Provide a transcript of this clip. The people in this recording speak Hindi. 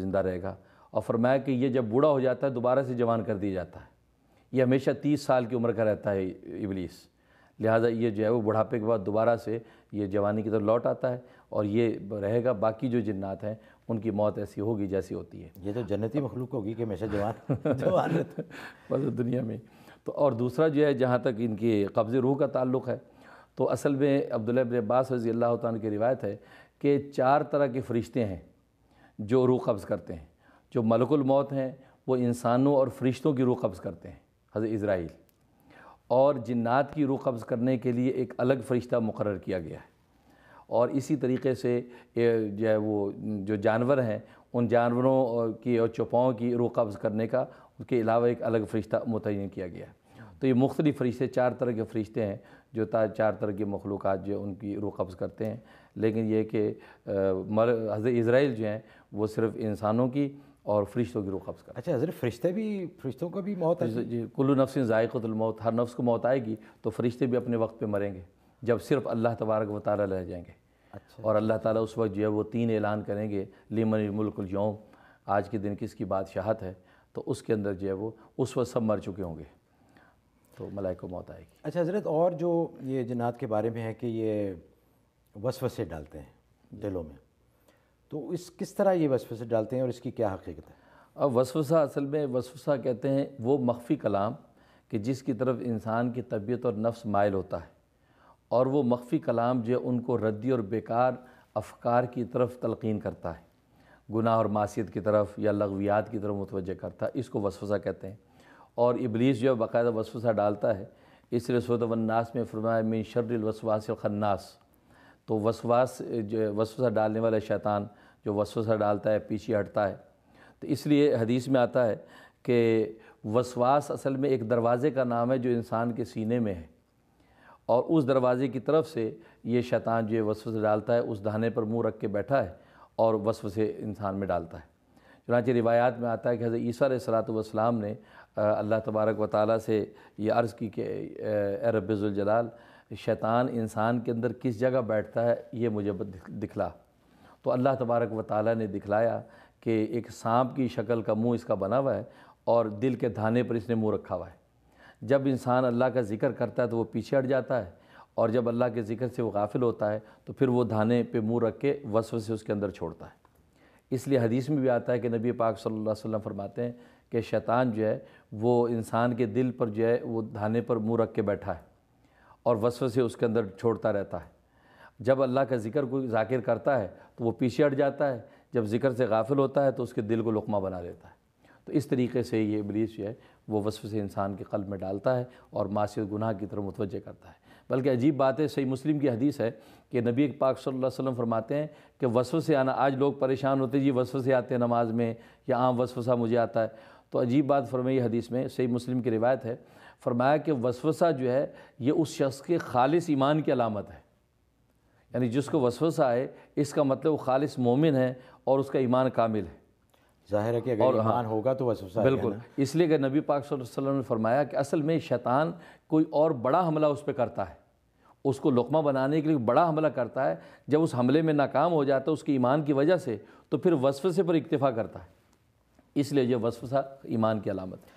ज़िंदा रहेगा और फरमाया कि ये जब बूढ़ा हो जाता है दोबारा से जवान कर दिया जाता है ये हमेशा तीस साल की उम्र का रहता है इबलीस लिहाजा ये जो है वो बुढ़ापे के बाद दोबारा से ये जवानी की तरफ लौट आता है और ये रहेगा बाकी जो जिन्नात हैं उनकी मौत ऐसी होगी जैसी होती है ये तो जन्नती मखलूक होगी कि हमेशा जवान जवान बस दुनिया में तो और दूसरा जो है जहाँ तक इनकी कब्ज़ रूह का ताल्लुक़ है तो असल में अब्दुल्ला रजी अल्लाह तन की रिवायत है कि चार तरह के फ़रिश्ते हैं जो रूह कब्ज़ करते हैं जो मलकुल मौत हैं वो इंसानों और फरिश्तों की रूह कब्ज़ करते हैं हज़रत इसराइल और जन्ात की रूह कब्ज़ करने के लिए एक अलग फ़रिश्ता मुकर किया गया है और इसी तरीके से जो है वो जो जानवर हैं उन जानवरों की और चौपाओं की रूह कब्ज़ करने का उसके अलावा एक अलग फ़रिश्ता मुतन किया गया है तो ये मुख्तलि फरिश्ते चार तरह के फरिश्ते हैं जो चार तरह के मखलूक जो उनकी रू कब्ज़ करते हैं लेकिन ये कि हजर इसराइल जो हैं वो सिर्फ इंसानों की और फरिश्तों की रू कब्ज़ करते अच्छा हज़र फरिश्ते भी फरिश्तों का भी मौत जी कुल्लु नफ्स ज़ायक़तमौत हर नफ्स को मौत आएगी तो फरिश्ते भी अपने वक्त पर मरेंगे जब सिर्फ अल्लाह तबारक व ताली रह जाएंगे अच्छा। और अल्लाह ताला उस वक्त जो है वो तीन ऐलान करेंगे लिमन यौम आज के दिन किसकी बादशाहत है तो उसके अंदर जो है वो उस वक्त सब मर चुके होंगे तो को मौत आएगी अच्छा हज़रत और जो ये जन्ात के बारे में है कि ये वसवसे डालते हैं दिलों में तो इस किस तरह ये वसवसे डालते हैं और इसकी क्या हकीकत है अब वसवसा असल में वसवसा कहते हैं वो मख्फी कलाम कि जिसकी तरफ इंसान की तबीयत और नफ्स मायल होता है और वो मख्फी कलाम जो उनको रद्दी और बेकार अफकार की तरफ तलकिन करता है गुनाह और मासीत की तरफ या लगवियात की तरफ मुतवजह करता है इसको वसवसा कहते हैं और इबलीस जो है बाकायदा वसवसा डालता है इसलिए वन्नास में फरमाया मिन शर्रवसवास खन्नास तो वसवास जो वसवसा डालने वाला शैतान जो वसवसा डालता है पीछे हटता है तो इसलिए हदीस में आता है कि वसवास असल में एक दरवाज़े का नाम है जो इंसान के सीने में है और उस दरवाज़े की तरफ से ये शैतान जो है वसवसे डालता है उस दाने पर मुंह रख के बैठा है और वसवसे इंसान में डालता है चुनाच रिवायात में आता है कि हजर ईसा सलात वसलाम ने अल्लाह तबारक व ताली से ये अर्ज़ की कि रबाल शैतान इंसान के अंदर किस जगह बैठता है ये मुझे दिखला तो अल्लाह तबारक व ताली ने दिखलाया कि एक सांप की शक्ल का मुंह इसका बना हुआ है और दिल के धाने पर इसने मुंह रखा हुआ है जब इंसान अल्लाह का ज़िक्र करता है तो वो पीछे हट जाता है और जब अल्लाह के ज़िक्र से वो गाफिल होता है तो फिर वो धाने पे मुंह रख के वसव से उसके अंदर छोड़ता है इसलिए हदीस में भी आता है कि नबी पाक सल्लल्लाहु अलैहि वसल्लम फरमाते हैं कि शैतान जो है वो इंसान के दिल पर जो है वो धाने पर मुँह रख के बैठा है और वसव से उसके अंदर छोड़ता रहता है जब अल्लाह का जिक्र कोई जाकिर करता है तो वो पीछे हट जाता है जब जिक्र से गाफिल होता है तो उसके दिल को लुकमा बना लेता है तो इस तरीके से ये इबलीस जो है वो वसफ़ से इंसान के कल्ब में डालता है और मासी गुनाह की तरफ मुतवजह करता है बल्कि अजीब बात है सही मुस्लिम की हदीस है कि नबी पाक सल्लल्लाहु अलैहि वसल्लम फरमाते हैं कि वसव से आना आज लोग परेशान होते जी वसव से आते हैं नमाज में या आम हाँ, वसवसा मुझे आता है तो अजीब बात फरमाई हदीस में सही मुस्लिम की रिवायत है फरमाया कि वसवसा जो है ये उस शख्स के खालिस ईमान की अलामत है यानी जिसको वसवसा आए इसका मतलब वो खालिस मोमिन है और उसका ईमान कामिल है जाहिर है कि अगर हाँ, ईमान होगा तो वसूसा बिल्कुल इसलिए कि नबी पाक वसल्लम ने फरमाया कि असल में शैतान कोई और बड़ा हमला उस पर करता है उसको लकमा बनाने के लिए बड़ा हमला करता है जब उस हमले में नाकाम हो जाता है उसके ईमान की वजह से तो फिर वसफ़े से पर इक्तफ़ा करता है इसलिए यह वसफ़ा ईमान की अलामत है